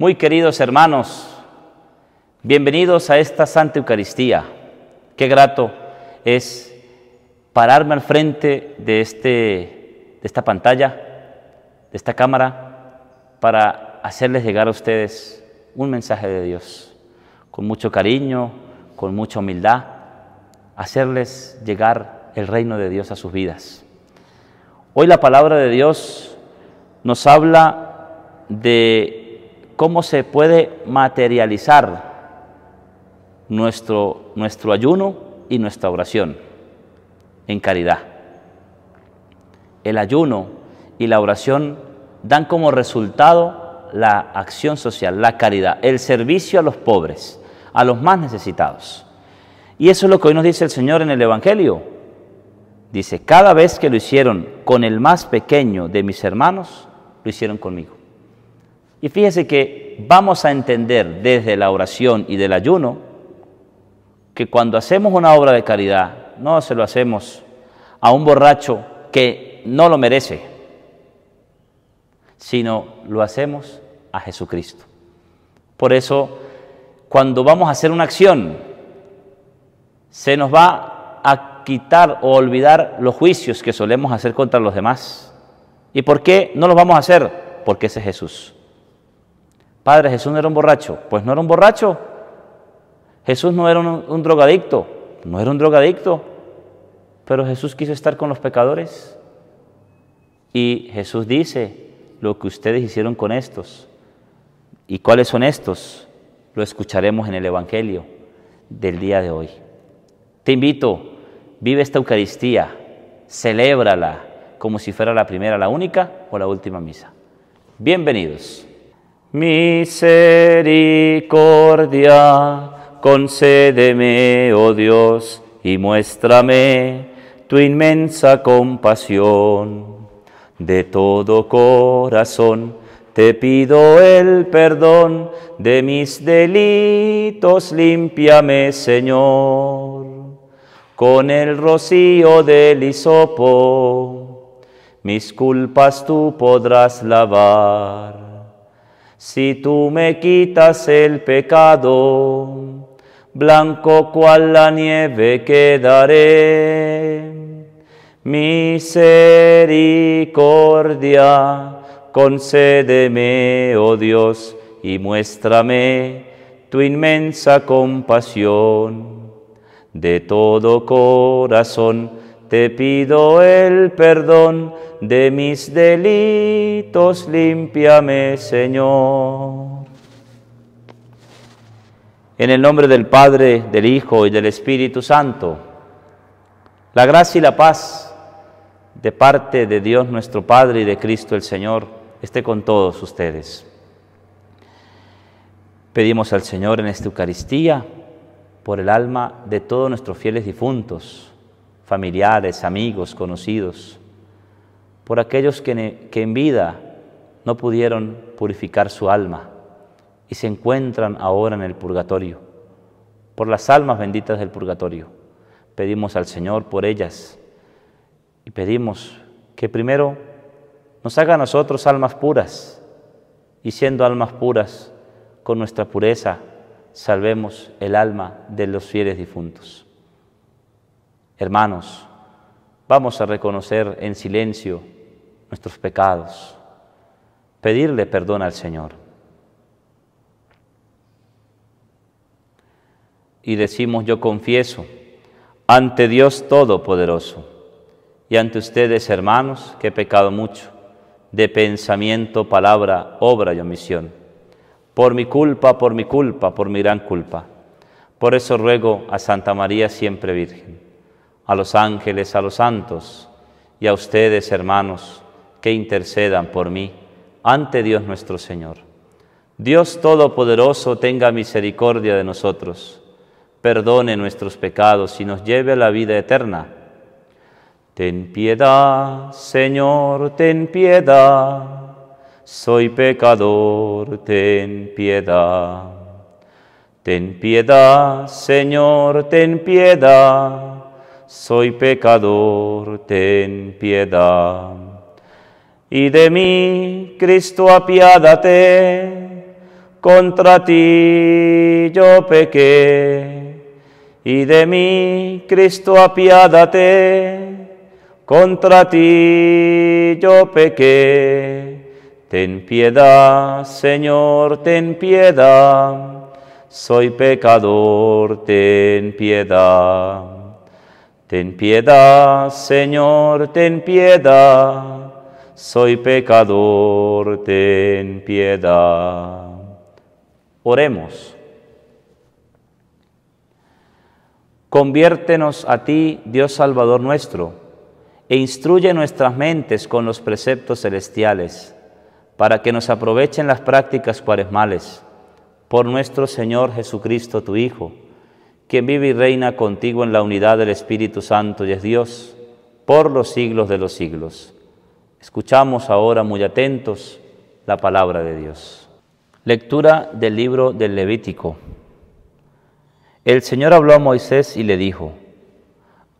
Muy queridos hermanos, bienvenidos a esta Santa Eucaristía. Qué grato es pararme al frente de, este, de esta pantalla, de esta cámara, para hacerles llegar a ustedes un mensaje de Dios, con mucho cariño, con mucha humildad, hacerles llegar el reino de Dios a sus vidas. Hoy la palabra de Dios nos habla de cómo se puede materializar nuestro, nuestro ayuno y nuestra oración en caridad. El ayuno y la oración dan como resultado la acción social, la caridad, el servicio a los pobres, a los más necesitados. Y eso es lo que hoy nos dice el Señor en el Evangelio. Dice, cada vez que lo hicieron con el más pequeño de mis hermanos, lo hicieron conmigo. Y fíjese que vamos a entender desde la oración y del ayuno que cuando hacemos una obra de caridad, no se lo hacemos a un borracho que no lo merece, sino lo hacemos a Jesucristo. Por eso, cuando vamos a hacer una acción, se nos va a quitar o olvidar los juicios que solemos hacer contra los demás. ¿Y por qué no los vamos a hacer? Porque ese es Jesús. Padre, Jesús no era un borracho. Pues no era un borracho. Jesús no era un, drogadicto. No era un drogadicto. Pero Jesús quiso estar con los pecadores. Y Jesús dice lo que ustedes hicieron con estos. ¿Y cuáles son estos? Lo escucharemos en el Evangelio del día de hoy. Te invito, vive esta Eucaristía, celébrala como si fuera la primera, la única o la última misa. Bienvenidos. Misericordia, concédeme, oh Dios, y muéstrame tu inmensa compasión. De todo corazón te pido el perdón de mis delitos, límpiame, Señor, con el rocío del hisopo. Mis culpas tú podrás lavar si tú me quitas el pecado, blanco cual la nieve quedaré. Misericordia, concédeme, oh Dios, y muéstrame tu inmensa compasión. De todo corazón, te pido el perdón de mis delitos, limpiame Señor. En el nombre del Padre, del Hijo y del Espíritu Santo, la gracia y la paz de parte de Dios nuestro Padre y de Cristo el Señor esté con todos ustedes. Pedimos al Señor en esta Eucaristía por el alma de todos nuestros fieles difuntos familiares, amigos, conocidos, por aquellos que, en vida no pudieron purificar su alma y se encuentran ahora en el purgatorio, por las almas benditas del purgatorio. Pedimos al Señor por ellas y pedimos que primero nos haga a nosotros almas puras y siendo almas puras, con nuestra pureza, salvemos el alma de los fieles difuntos. Hermanos, vamos a reconocer en silencio nuestros pecados, pedirle perdón al Señor. Y decimos, yo confieso, ante Dios Todopoderoso y ante ustedes, hermanos, que he pecado mucho, de pensamiento, palabra, obra y omisión, por mi culpa, por mi culpa, por mi gran culpa. Por eso ruego a Santa María siempre Virgen a los ángeles, a los santos y a ustedes, hermanos, que intercedan por mí ante Dios nuestro Señor. Dios Todopoderoso tenga misericordia de nosotros, perdone nuestros pecados y nos lleve a la vida eterna. Ten piedad, Señor, ten piedad. Soy pecador, ten piedad. Ten piedad, Señor, ten piedad soy pecador, ten piedad. Y de mí, Cristo, apiádate, contra ti yo pequé. Y de mí, Cristo, apiádate, contra ti yo pequé. Ten piedad, Señor, ten piedad, soy pecador, ten piedad. Ten piedad, Señor, ten piedad, soy pecador, ten piedad. Oremos. Conviértenos a ti, Dios Salvador nuestro, e instruye nuestras mentes con los preceptos celestiales, para que nos aprovechen las prácticas cuaresmales, por nuestro Señor Jesucristo, tu Hijo quien vive y reina contigo en la unidad del Espíritu Santo y es Dios, por los siglos de los siglos. Escuchamos ahora muy atentos la palabra de Dios. Lectura del libro del Levítico. El Señor habló a Moisés y le dijo,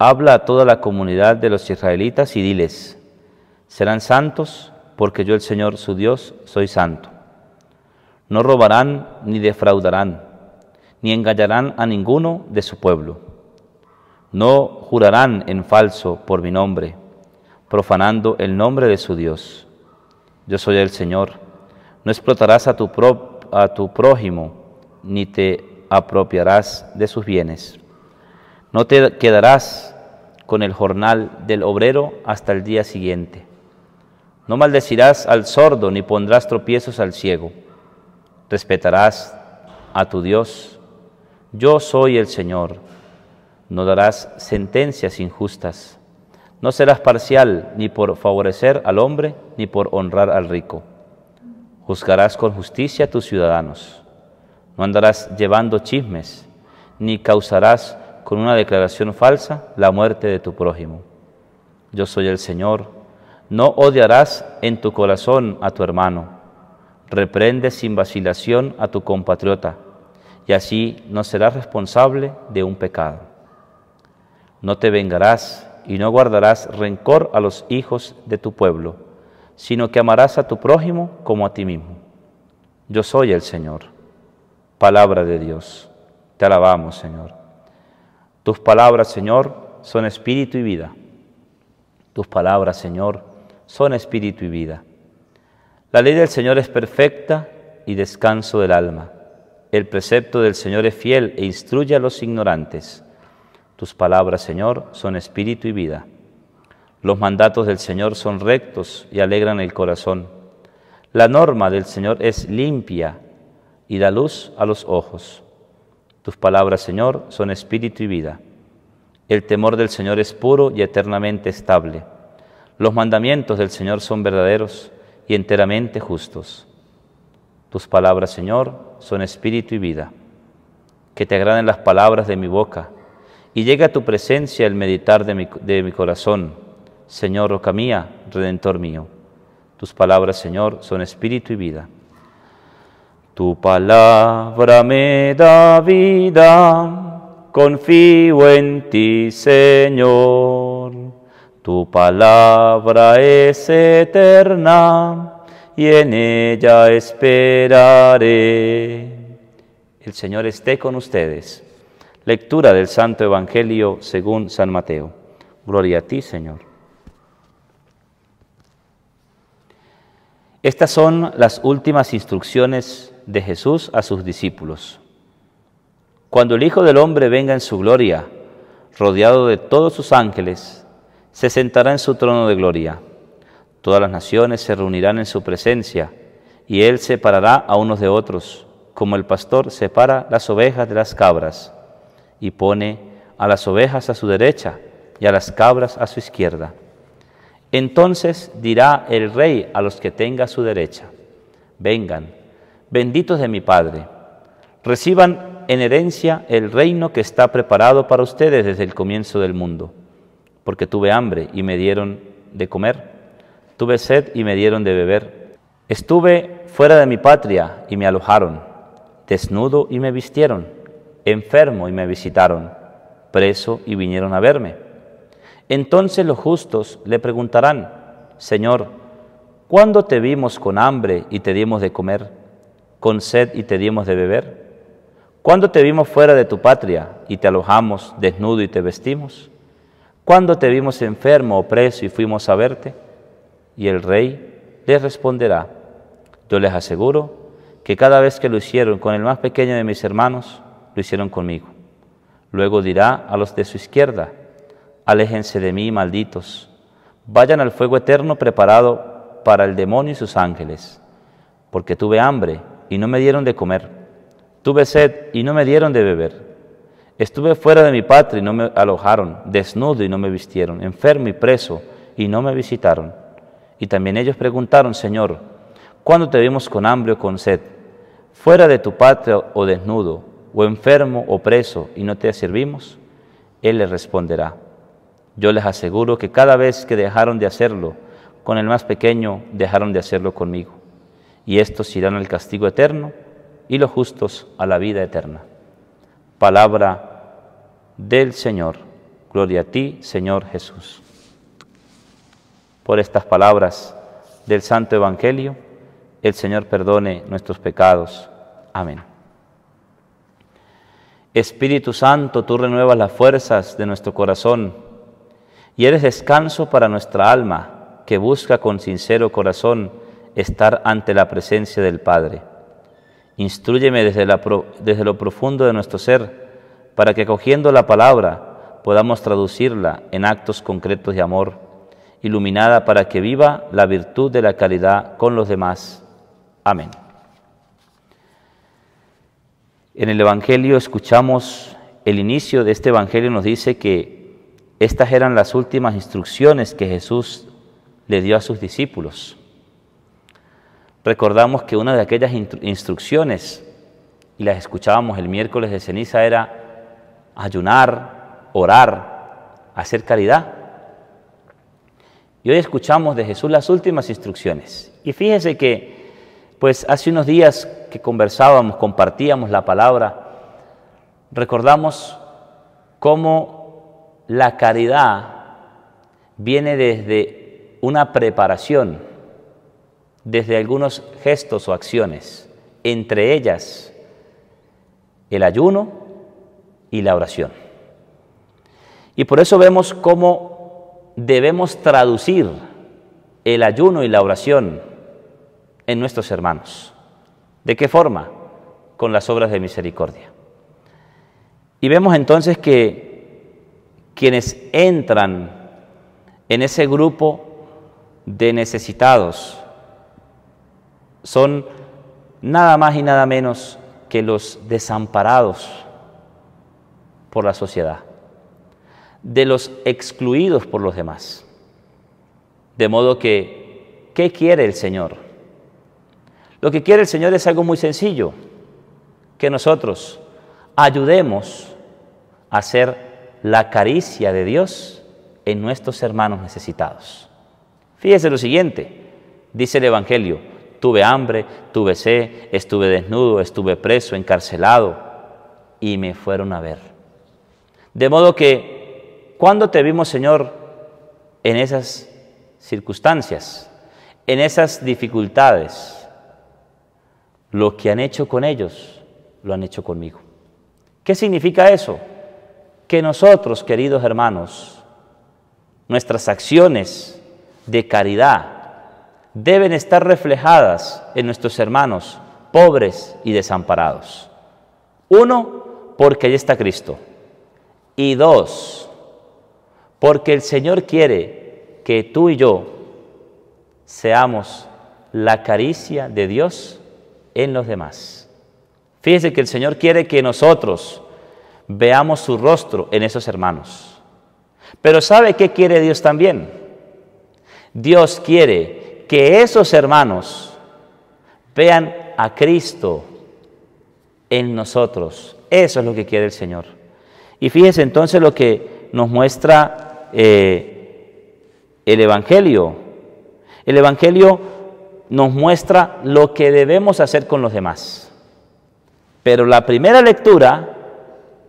Habla a toda la comunidad de los israelitas y diles, serán santos porque yo el Señor su Dios soy santo. No robarán ni defraudarán ni engañarán a ninguno de su pueblo. No jurarán en falso por mi nombre, profanando el nombre de su Dios. Yo soy el Señor. No explotarás a tu, a tu prójimo, ni te apropiarás de sus bienes. No te quedarás con el jornal del obrero hasta el día siguiente. No maldecirás al sordo, ni pondrás tropiezos al ciego. Respetarás a tu Dios yo soy el Señor. No darás sentencias injustas. No serás parcial ni por favorecer al hombre ni por honrar al rico. Juzgarás con justicia a tus ciudadanos. No andarás llevando chismes, ni causarás con una declaración falsa la muerte de tu prójimo. Yo soy el Señor. No odiarás en tu corazón a tu hermano. Reprende sin vacilación a tu compatriota y así no serás responsable de un pecado. No te vengarás y no guardarás rencor a los hijos de tu pueblo, sino que amarás a tu prójimo como a ti mismo. Yo soy el Señor. Palabra de Dios. Te alabamos, Señor. Tus palabras, Señor, son espíritu y vida. Tus palabras, Señor, son espíritu y vida. La ley del Señor es perfecta y descanso del alma. El precepto del Señor es fiel e instruye a los ignorantes. Tus palabras, Señor, son espíritu y vida. Los mandatos del Señor son rectos y alegran el corazón. La norma del Señor es limpia y da luz a los ojos. Tus palabras, Señor, son espíritu y vida. El temor del Señor es puro y eternamente estable. Los mandamientos del Señor son verdaderos y enteramente justos. Tus palabras, Señor, son espíritu y vida. Que te agraden las palabras de mi boca y llegue a tu presencia el meditar de mi, de mi corazón. Señor, roca mía, redentor mío. Tus palabras, Señor, son espíritu y vida. Tu palabra me da vida, confío en ti, Señor. Tu palabra es eterna y en ella esperaré. El Señor esté con ustedes. Lectura del Santo Evangelio según San Mateo. Gloria a ti, Señor. Estas son las últimas instrucciones de Jesús a sus discípulos. Cuando el Hijo del Hombre venga en su gloria, rodeado de todos sus ángeles, se sentará en su trono de gloria. Todas las naciones se reunirán en su presencia, y él separará a unos de otros, como el pastor separa las ovejas de las cabras, y pone a las ovejas a su derecha y a las cabras a su izquierda. Entonces dirá el rey a los que tenga a su derecha, vengan, benditos de mi Padre, reciban en herencia el reino que está preparado para ustedes desde el comienzo del mundo, porque tuve hambre y me dieron de comer Tuve sed y me dieron de beber. Estuve fuera de mi patria y me alojaron. Desnudo y me vistieron. Enfermo y me visitaron. Preso y vinieron a verme. Entonces los justos le preguntarán, Señor, ¿cuándo te vimos con hambre y te dimos de comer? ¿Con sed y te dimos de beber? ¿Cuándo te vimos fuera de tu patria y te alojamos desnudo y te vestimos? ¿Cuándo te vimos enfermo o preso y fuimos a verte? Y el rey les responderá, yo les aseguro que cada vez que lo hicieron con el más pequeño de mis hermanos, lo hicieron conmigo. Luego dirá a los de su izquierda, aléjense de mí, malditos, vayan al fuego eterno preparado para el demonio y sus ángeles, porque tuve hambre y no me dieron de comer, tuve sed y no me dieron de beber, estuve fuera de mi patria y no me alojaron, desnudo y no me vistieron, enfermo y preso y no me visitaron. Y también ellos preguntaron, Señor, ¿cuándo te vimos con hambre o con sed? Fuera de tu patria o desnudo, o enfermo o preso, y no te servimos? Él les responderá, yo les aseguro que cada vez que dejaron de hacerlo, con el más pequeño dejaron de hacerlo conmigo. Y estos irán al castigo eterno y los justos a la vida eterna. Palabra del Señor. Gloria a ti, Señor Jesús por estas palabras del Santo Evangelio, el Señor perdone nuestros pecados. Amén. Espíritu Santo, tú renuevas las fuerzas de nuestro corazón y eres descanso para nuestra alma que busca con sincero corazón estar ante la presencia del Padre. Instruyeme desde, desde lo profundo de nuestro ser para que cogiendo la palabra podamos traducirla en actos concretos de amor iluminada para que viva la virtud de la caridad con los demás. Amén. En el Evangelio escuchamos el inicio de este Evangelio nos dice que estas eran las últimas instrucciones que Jesús le dio a sus discípulos. Recordamos que una de aquellas instrucciones, y las escuchábamos el miércoles de ceniza, era ayunar, orar, hacer caridad. Y hoy escuchamos de Jesús las últimas instrucciones. Y fíjese que, pues hace unos días que conversábamos, compartíamos la palabra, recordamos cómo la caridad viene desde una preparación, desde algunos gestos o acciones, entre ellas el ayuno y la oración. Y por eso vemos cómo debemos traducir el ayuno y la oración en nuestros hermanos. ¿De qué forma? Con las obras de misericordia. Y vemos entonces que quienes entran en ese grupo de necesitados son nada más y nada menos que los desamparados por la sociedad de los excluidos por los demás. De modo que, ¿qué quiere el Señor? Lo que quiere el Señor es algo muy sencillo, que nosotros ayudemos a hacer la caricia de Dios en nuestros hermanos necesitados. Fíjese lo siguiente, dice el Evangelio, tuve hambre, tuve sed, estuve desnudo, estuve preso, encarcelado, y me fueron a ver. De modo que ¿Cuándo te vimos, Señor, en esas circunstancias, en esas dificultades? Lo que han hecho con ellos, lo han hecho conmigo. ¿Qué significa eso? Que nosotros, queridos hermanos, nuestras acciones de caridad, deben estar reflejadas en nuestros hermanos pobres y desamparados. Uno, porque ahí está Cristo. Y dos, porque el Señor quiere que tú y yo seamos la caricia de Dios en los demás. Fíjense que el Señor quiere que nosotros veamos su rostro en esos hermanos. Pero ¿sabe qué quiere Dios también? Dios quiere que esos hermanos vean a Cristo en nosotros. Eso es lo que quiere el Señor. Y fíjense entonces lo que nos muestra eh, el Evangelio. El Evangelio nos muestra lo que debemos hacer con los demás. Pero la primera lectura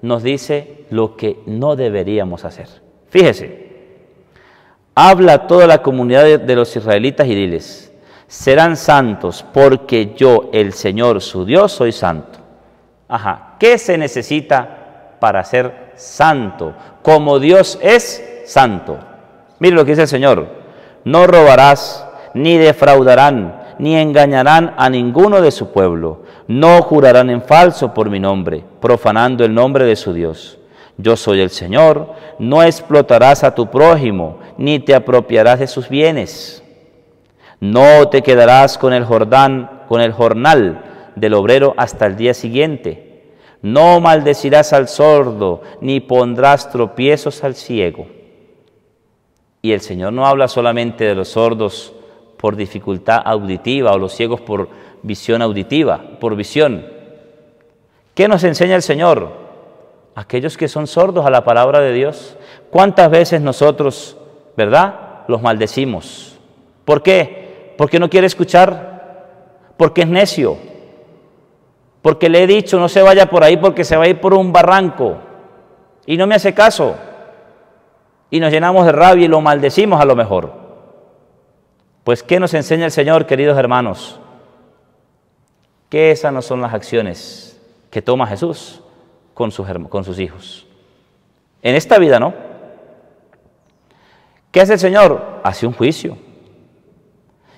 nos dice lo que no deberíamos hacer. Fíjese, habla toda la comunidad de, los israelitas y diles, serán santos porque yo, el Señor su Dios, soy santo. Ajá, ¿qué se necesita para ser santo? Como Dios es santo. Mire lo que dice el Señor. No robarás, ni defraudarán, ni engañarán a ninguno de su pueblo. No jurarán en falso por mi nombre, profanando el nombre de su Dios. Yo soy el Señor, no explotarás a tu prójimo, ni te apropiarás de sus bienes. No te quedarás con el Jordán, con el jornal del obrero hasta el día siguiente. No maldecirás al sordo, ni pondrás tropiezos al ciego. Y el Señor no habla solamente de los sordos por dificultad auditiva o los ciegos por visión auditiva, por visión. ¿Qué nos enseña el Señor? Aquellos que son sordos a la palabra de Dios. ¿Cuántas veces nosotros, verdad, los maldecimos? ¿Por qué? Porque no quiere escuchar, porque es necio, porque le he dicho no se vaya por ahí porque se va a ir por un barranco y no me hace caso y nos llenamos de rabia y lo maldecimos a lo mejor. Pues ¿qué nos enseña el Señor, queridos hermanos? Que esas no son las acciones que toma Jesús con sus, con sus hijos. En esta vida no. ¿Qué hace el Señor? Hace un juicio.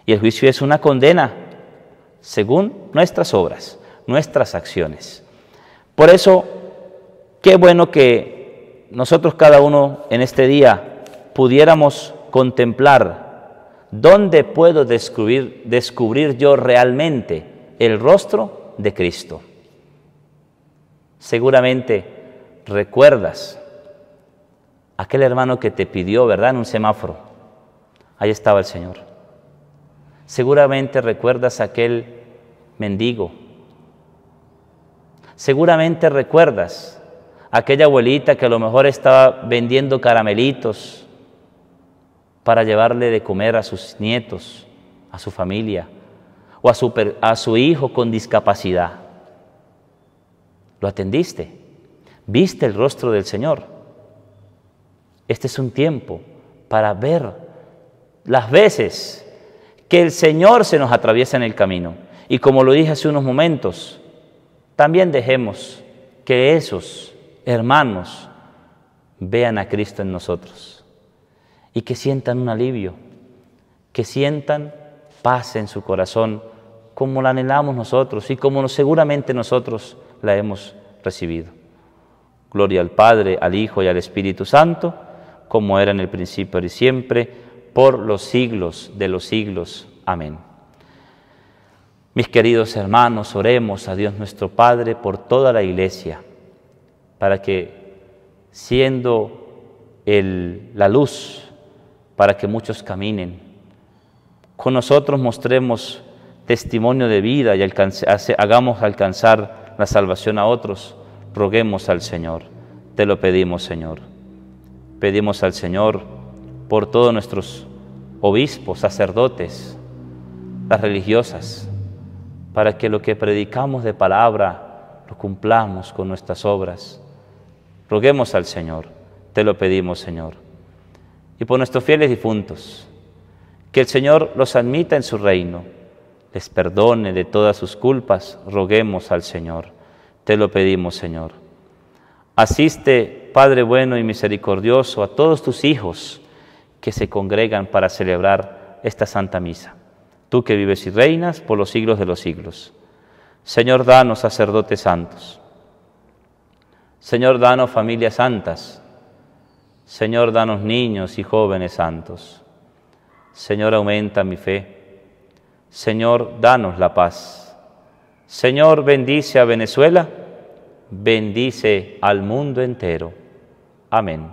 Y el juicio es una condena según nuestras obras, nuestras acciones. Por eso, qué bueno que nosotros cada uno en este día pudiéramos contemplar dónde puedo descubrir, descubrir yo realmente el rostro de Cristo. Seguramente recuerdas aquel hermano que te pidió, ¿verdad? En un semáforo. Ahí estaba el Señor. Seguramente recuerdas aquel mendigo. Seguramente recuerdas aquella abuelita que a lo mejor estaba vendiendo caramelitos para llevarle de comer a sus nietos, a su familia o a su, hijo con discapacidad. Lo atendiste, viste el rostro del Señor. Este es un tiempo para ver las veces que el Señor se nos atraviesa en el camino. Y como lo dije hace unos momentos, también dejemos que esos hermanos vean a Cristo en nosotros y que sientan un alivio, que sientan paz en su corazón como la anhelamos nosotros y como seguramente nosotros la hemos recibido. Gloria al Padre, al Hijo y al Espíritu Santo, como era en el principio y siempre, por los siglos de los siglos. Amén. Mis queridos hermanos, oremos a Dios nuestro Padre por toda la Iglesia para que siendo el, la luz, para que muchos caminen. Con nosotros mostremos testimonio de vida y hagamos alcanzar la salvación a otros. Roguemos al Señor. Te lo pedimos, Señor. Pedimos al Señor por todos nuestros obispos, sacerdotes, las religiosas, para que lo que predicamos de palabra lo cumplamos con nuestras obras Roguemos al Señor, te lo pedimos Señor. Y por nuestros fieles difuntos, que el Señor los admita en su reino, les perdone de todas sus culpas, roguemos al Señor, te lo pedimos Señor. Asiste, Padre bueno y misericordioso, a todos tus hijos que se congregan para celebrar esta Santa Misa, tú que vives y reinas por los siglos de los siglos. Señor, danos sacerdotes santos Señor, danos familias santas. Señor, danos niños y jóvenes santos. Señor, aumenta mi fe. Señor, danos la paz. Señor, bendice a Venezuela. Bendice al mundo entero. Amén.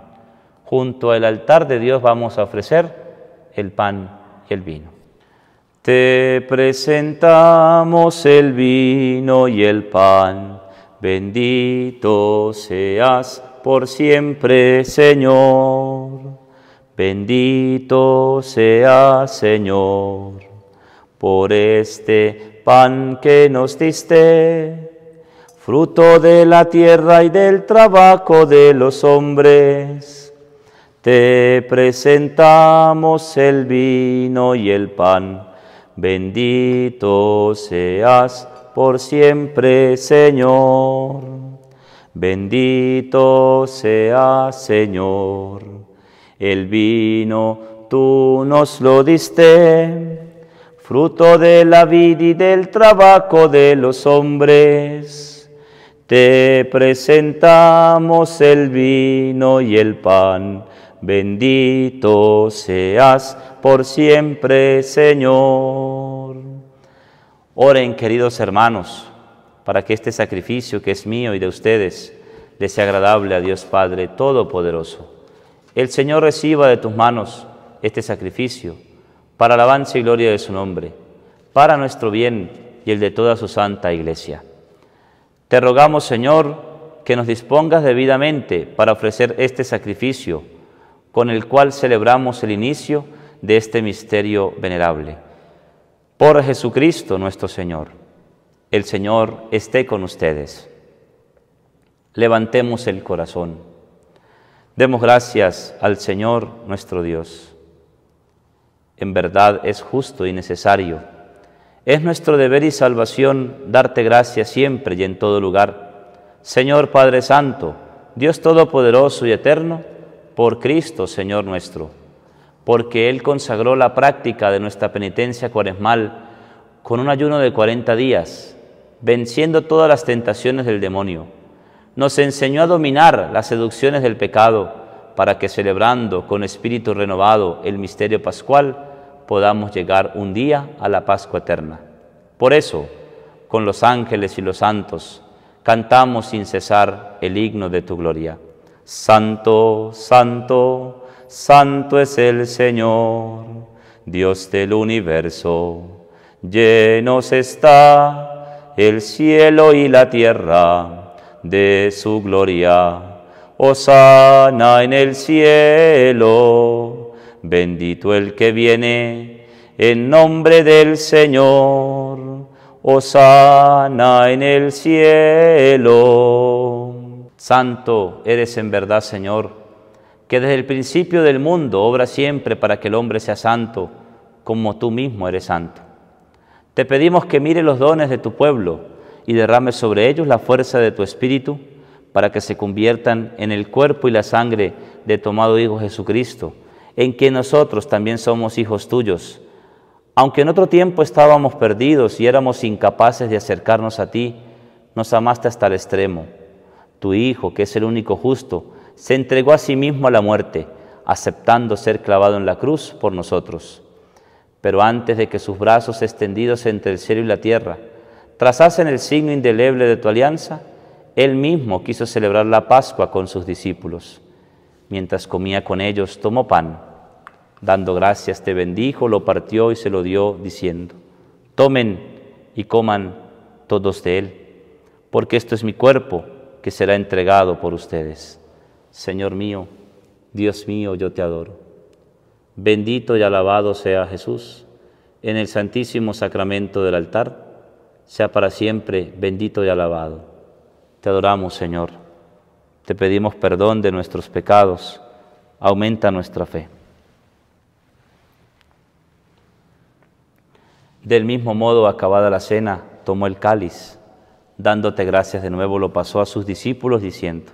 Junto al altar de Dios vamos a ofrecer el pan y el vino. Te presentamos el vino y el pan Bendito seas por siempre, Señor. Bendito seas, Señor, por este pan que nos diste, fruto de la tierra y del trabajo de los hombres. Te presentamos el vino y el pan. Bendito seas, por siempre, Señor. Bendito sea, Señor. El vino tú nos lo diste, fruto de la vida y del trabajo de los hombres. Te presentamos el vino y el pan. Bendito seas por siempre, Señor. Oren, queridos hermanos, para que este sacrificio que es mío y de ustedes les sea agradable a Dios Padre Todopoderoso. El Señor reciba de tus manos este sacrificio para alabanza y gloria de su nombre, para nuestro bien y el de toda su santa iglesia. Te rogamos, Señor, que nos dispongas debidamente para ofrecer este sacrificio con el cual celebramos el inicio de este misterio venerable por Jesucristo nuestro Señor. El Señor esté con ustedes. Levantemos el corazón. Demos gracias al Señor nuestro Dios. En verdad es justo y necesario. Es nuestro deber y salvación darte gracias siempre y en todo lugar. Señor Padre Santo, Dios Todopoderoso y Eterno, por Cristo Señor nuestro porque Él consagró la práctica de nuestra penitencia cuaresmal con un ayuno de 40 días, venciendo todas las tentaciones del demonio. Nos enseñó a dominar las seducciones del pecado para que celebrando con espíritu renovado el misterio pascual podamos llegar un día a la Pascua eterna. Por eso, con los ángeles y los santos, cantamos sin cesar el himno de tu gloria. Santo, santo, santo es el Señor, Dios del universo. Llenos está el cielo y la tierra de su gloria. Osana en el cielo, bendito el que viene en nombre del Señor. Osana en el cielo. Santo eres en verdad, Señor que desde el principio del mundo obra siempre para que el hombre sea santo, como tú mismo eres santo. Te pedimos que mire los dones de tu pueblo y derrame sobre ellos la fuerza de tu espíritu, para que se conviertan en el cuerpo y la sangre de tu amado Hijo Jesucristo, en que nosotros también somos hijos tuyos. Aunque en otro tiempo estábamos perdidos y éramos incapaces de acercarnos a ti, nos amaste hasta el extremo. Tu Hijo, que es el único justo, se entregó a sí mismo a la muerte, aceptando ser clavado en la cruz por nosotros. Pero antes de que sus brazos extendidos entre el cielo y la tierra trazasen el signo indeleble de tu alianza, él mismo quiso celebrar la Pascua con sus discípulos. Mientras comía con ellos, tomó pan. Dando gracias, te bendijo, lo partió y se lo dio, diciendo, tomen y coman todos de él, porque esto es mi cuerpo que será entregado por ustedes. Señor mío, Dios mío, yo te adoro. Bendito y alabado sea Jesús, en el santísimo sacramento del altar, sea para siempre bendito y alabado. Te adoramos, Señor. Te pedimos perdón de nuestros pecados. Aumenta nuestra fe. Del mismo modo, acabada la cena, tomó el cáliz, dándote gracias de nuevo, lo pasó a sus discípulos diciendo,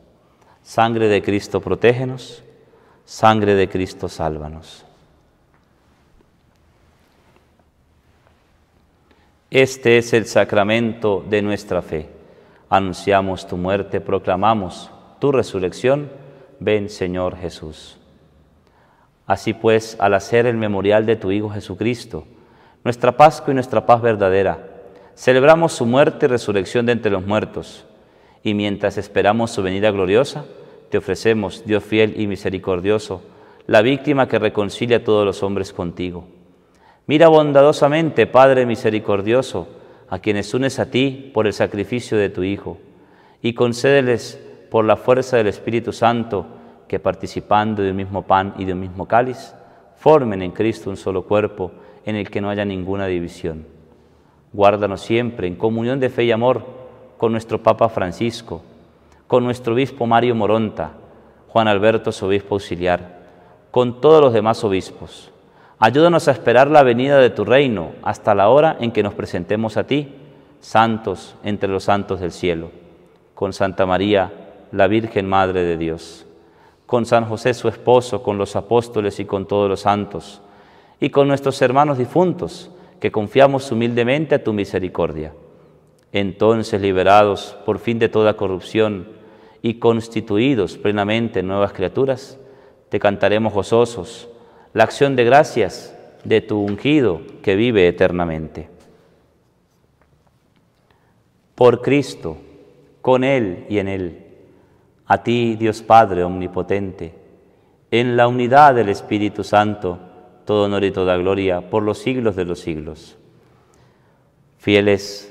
Sangre de Cristo, protégenos. Sangre de Cristo, sálvanos. Este es el sacramento de nuestra fe. Anunciamos tu muerte, proclamamos tu resurrección. Ven, Señor Jesús. Así pues, al hacer el memorial de tu Hijo Jesucristo, nuestra Pascua y nuestra paz verdadera, celebramos su muerte y resurrección de entre los muertos y mientras esperamos su venida gloriosa, te ofrecemos, Dios fiel y misericordioso, la víctima que reconcilia a todos los hombres contigo. Mira bondadosamente, Padre misericordioso, a quienes unes a ti por el sacrificio de tu Hijo, y concédeles por la fuerza del Espíritu Santo que participando de un mismo pan y de un mismo cáliz, formen en Cristo un solo cuerpo en el que no haya ninguna división. Guárdanos siempre en comunión de fe y amor con nuestro Papa Francisco, con nuestro obispo Mario Moronta, Juan Alberto, su obispo auxiliar, con todos los demás obispos. Ayúdanos a esperar la venida de tu reino hasta la hora en que nos presentemos a ti, santos entre los santos del cielo, con Santa María, la Virgen Madre de Dios, con San José su esposo, con los apóstoles y con todos los santos, y con nuestros hermanos difuntos, que confiamos humildemente a tu misericordia entonces liberados por fin de toda corrupción y constituidos plenamente nuevas criaturas, te cantaremos gozosos la acción de gracias de tu ungido que vive eternamente. Por Cristo, con Él y en Él, a ti Dios Padre Omnipotente, en la unidad del Espíritu Santo, todo honor y toda gloria por los siglos de los siglos. Fieles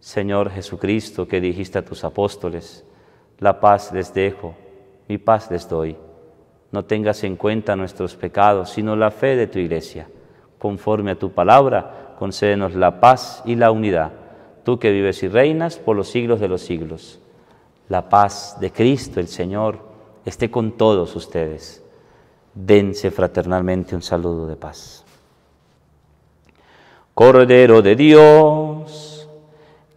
Señor Jesucristo, que dijiste a tus apóstoles, la paz les dejo, mi paz les doy. No tengas en cuenta nuestros pecados, sino la fe de tu iglesia. Conforme a tu palabra, concédenos la paz y la unidad, tú que vives y reinas por los siglos de los siglos. La paz de Cristo el Señor esté con todos ustedes. Dense fraternalmente un saludo de paz. Cordero de Dios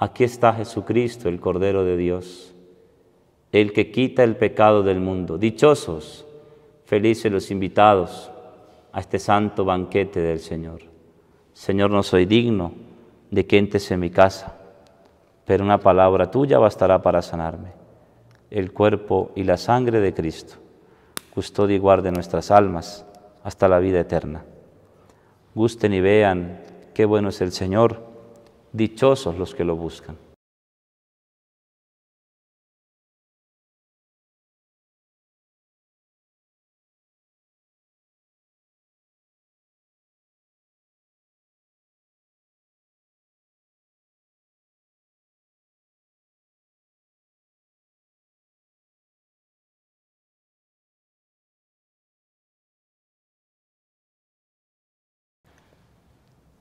aquí está Jesucristo, el Cordero de Dios, el que quita el pecado del mundo. Dichosos, felices los invitados a este santo banquete del Señor. Señor, no soy digno de que entres en mi casa, pero una palabra tuya bastará para sanarme. El cuerpo y la sangre de Cristo, custodia y guarde nuestras almas hasta la vida eterna. Gusten y vean qué bueno es el Señor dichosos los que lo buscan.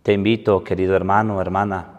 Te invito, querido hermano, hermana,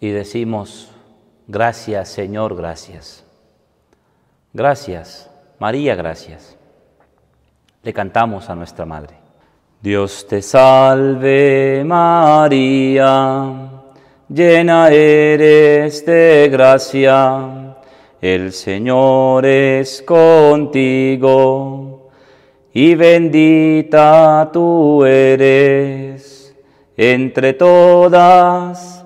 y decimos, gracias Señor, gracias. Gracias, María, gracias. Le cantamos a nuestra Madre. Dios te salve María, llena eres de gracia, el Señor es contigo y bendita tú eres entre todas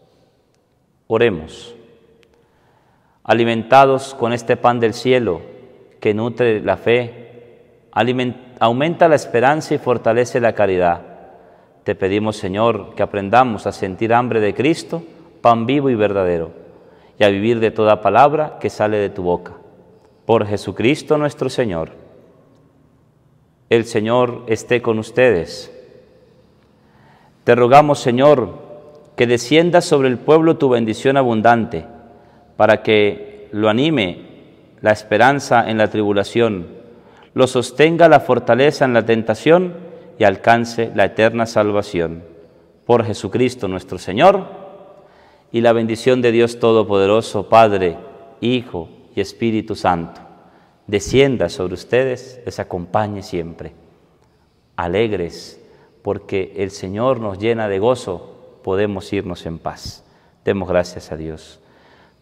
Oremos. Alimentados con este pan del cielo que nutre la fe, aumenta la esperanza y fortalece la caridad. Te pedimos, Señor, que aprendamos a sentir hambre de Cristo, pan vivo y verdadero, y a vivir de toda palabra que sale de tu boca. Por Jesucristo nuestro Señor. El Señor esté con ustedes. Te rogamos, Señor, que descienda sobre el pueblo tu bendición abundante, para que lo anime la esperanza en la tribulación, lo sostenga la fortaleza en la tentación y alcance la eterna salvación. Por Jesucristo nuestro Señor, y la bendición de Dios Todopoderoso, Padre, Hijo y Espíritu Santo, descienda sobre ustedes, les acompañe siempre. Alegres, porque el Señor nos llena de gozo podemos irnos en paz. Demos gracias a Dios.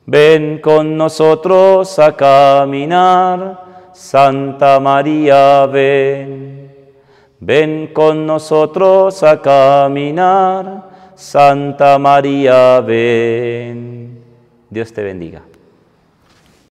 Ven con nosotros a caminar, Santa María, ven. Ven con nosotros a caminar, Santa María, ven. Dios te bendiga.